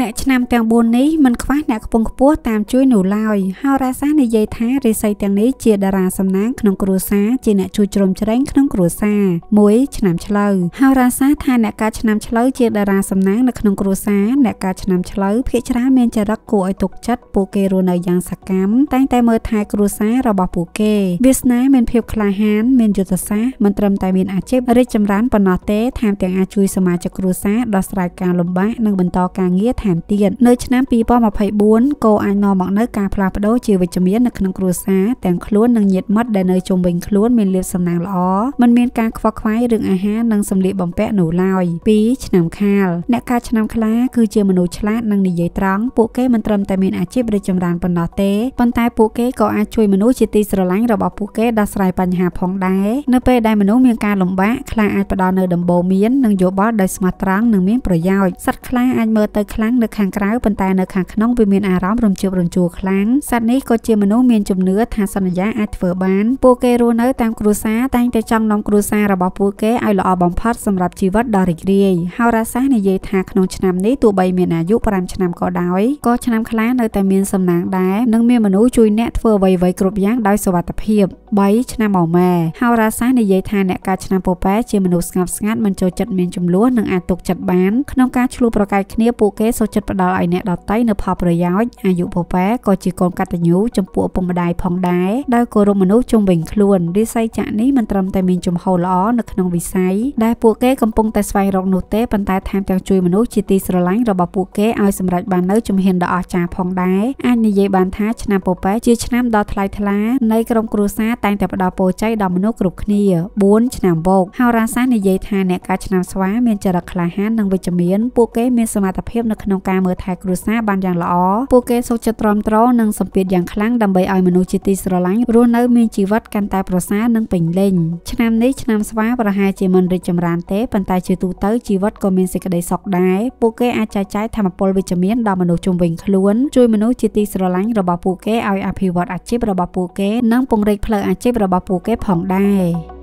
អ្នកឆ្នាំទាំង4នេះមិនខ្វះអ្នកខ្ពង់ខ្ពស់តាមជួយនោះឡើយហោរាសាស្ត្រនិយាយថារាសីទាំងនេះជាតារាសំណាងក្នុងគ្រួសារជាអ្នកជួយជ្រោមជ្រែងក្នុងគ្រួសារ1ឆ្នាំឆ្លូវហោរាសាស្ត្រថាអ្នកកើតឆ្នាំឆ្លូវជាតារាសំណាងនៅក្នុងគ្រួសារអ្នកកើតឆ្នាំឆ្លូវភាគច្រើនមានចរិតគួរឲ្យទុកចិត្តពួកគេរស់នៅយ៉ាងសកម្មតែងតែមើលថែគ្រួសាររបស់ពួកគេវាសនាមានភាពក្លាហានមានយុទ្ធសាស្ត្រមិនត្រឹមតែមានអាជីពរីកចម្រើនប៉ុណ្ណោះទេថែមទាំងអាចជួយសមាជិកគ្រួសារដោះស្រាយការលំបាកនិងបន្តការងារបន្ថែមទៀតនៅឆ្នាំ2024ក៏អាចនាំមកនូវការផ្លាស់ប្ដូរជាវិជ្ជមាននៅក្នុងគ្រួសារទាំងខ្លួននិងញាតិមិត្តដែលនៅជុំវិញខ្លួនមានលាភសំណាងល្អមិនមានការខ្វល់ខ្វាយរឿងអាហារនិងសម្លៀកបំពាក់នោះឡើយ2ឆ្នាំខាលអ្នកការឆ្នាំខ្លាគឺជាមនុស្សឆ្លាត និងនិយាយត្រង់ពួកគេមិនត្រឹមតែមានអាជីពរីកចម្រើនប៉ុណ្ណោះទេប៉ុន្តែពួកគេក៏អាចជួយមនុស្សជាទីស្រឡាញ់របស់ពួកគេដោះស្រាយបញ្ហាផងដែរនៅពេលដែលមនុស្សមានការលំបាកខ្លាអាចផ្ដល់នូវដំបូន្មាននិងយោបល់ដោយស្មោះត្រង់និងមានប្រយោជន៍សត្វខ្លាអាចមើលទៅខ្លាលាំងនៅខាងក្រៅប៉ុន្តែនៅខាងក្នុងវាមានអារម្មណ៍រំជើបរំជួលខ្លាំងសត្វនេះក៏ជាមនុស្សមានជំនឿថាសន្យាអាចធ្វើបានពួកគេរស់នៅតាមគ្រួសារតែងតែចង់នាំគ្រួសាររបស់ពួកគេឲ្យល្អបំផុតសម្រាប់ជីវិតដ៏រីករាយហោរាសាស្ត្រនិយាយថាក្នុងឆ្នាំនេះទោះបីមានអាយុ5ឆ្នាំក៏ដោយក៏ឆ្នាំខ្លះនៅតែមានសំណាងដែរនិងមានមនុស្សជួយអ្នកធ្វើអ្វីៗគ្រប់យ៉ាងដោយសុវត្ថិភាព3ឆ្នាំអម៉ែហោរាសាស្ត្រនិយាយថាអ្នកកើតឆ្នាំពពែជាមនុស្សស្ងប់ស្ងាត់មិនចូលចិត្តមានចំនួននិងអាចទុកចិត្តបានក្នុងការឆ្លួប្រកែកគ្នាពួកគេសូមចិត្តផ្ដល់ឲ្យអ្នកដទៃនៅផលប្រយោជន៍អាយុពពែក៏ជាកូនកតញ្ញូចំពោះឪពុកម្ដាយផងដែរដោយគោរពមនុស្សជុំវិញខ្លួនរាសីចក្រនេះមិនត្រឹមតែមានចំហល្អនៅក្នុងវិស័យដែលពួកគេកំពុងតែស្វែងរកនោះទេប៉ុន្តែថែមទាំងជួយមនុស្សជាទីស្រឡាញ់របស់ពួកគេឲ្យសម្រេចបាននូវជំហានដ៏អស្ចារ្យផងដែរអាចនិយាយបានថាឆ្នាំពពែជាឆ្នាំដ៏ថ្លៃថ្លានៃក្រុមគ្រួសារតែងតែផ្ដល់ពរជ័យដល់មនុស្សគ្រប់គ្នា4ឆ្នាំវោកហោរាសាស្ត្រនិយាយថាអ្នកកើតឆ្នាំស្វាមានចរិតក្លាហាននិងវិជ្ជមានពួកគេមានសមត្ថភាពនៅក្នុងការមើលថែគ្រួសារបានយ៉ាងល្អពួកគេសូកចិត្តទ្រាំទ្រនិងសម្ពាធយ៉ាងខ្លាំងដើម្បីឲ្យមនុស្សជាទីស្រឡាញ់រស់នៅមានជីវិតកាន់តែប្រសើរនិងពេញលេញឆ្នាំនេះឆ្នាំស្វាប្រហែលជាមិនរីកចម្រើនទេប៉ុន្តែជាទូទៅជីវិតក៏មានសេចក្តីសុខដែរពួកគេអាចចែកចាយធម៌ពលវិជ្ជមានដល់មនុស្សជុំវិញខ្លួន ជួយមនុស្សជាទីស្រឡាញ់របស់ពួកគេឲ្យអភិវឌ្ឍអាជីពរបស់ពួកគេនិងពង្រីកផ្លូវអាជីពរបស់ពួកគេផងដែរ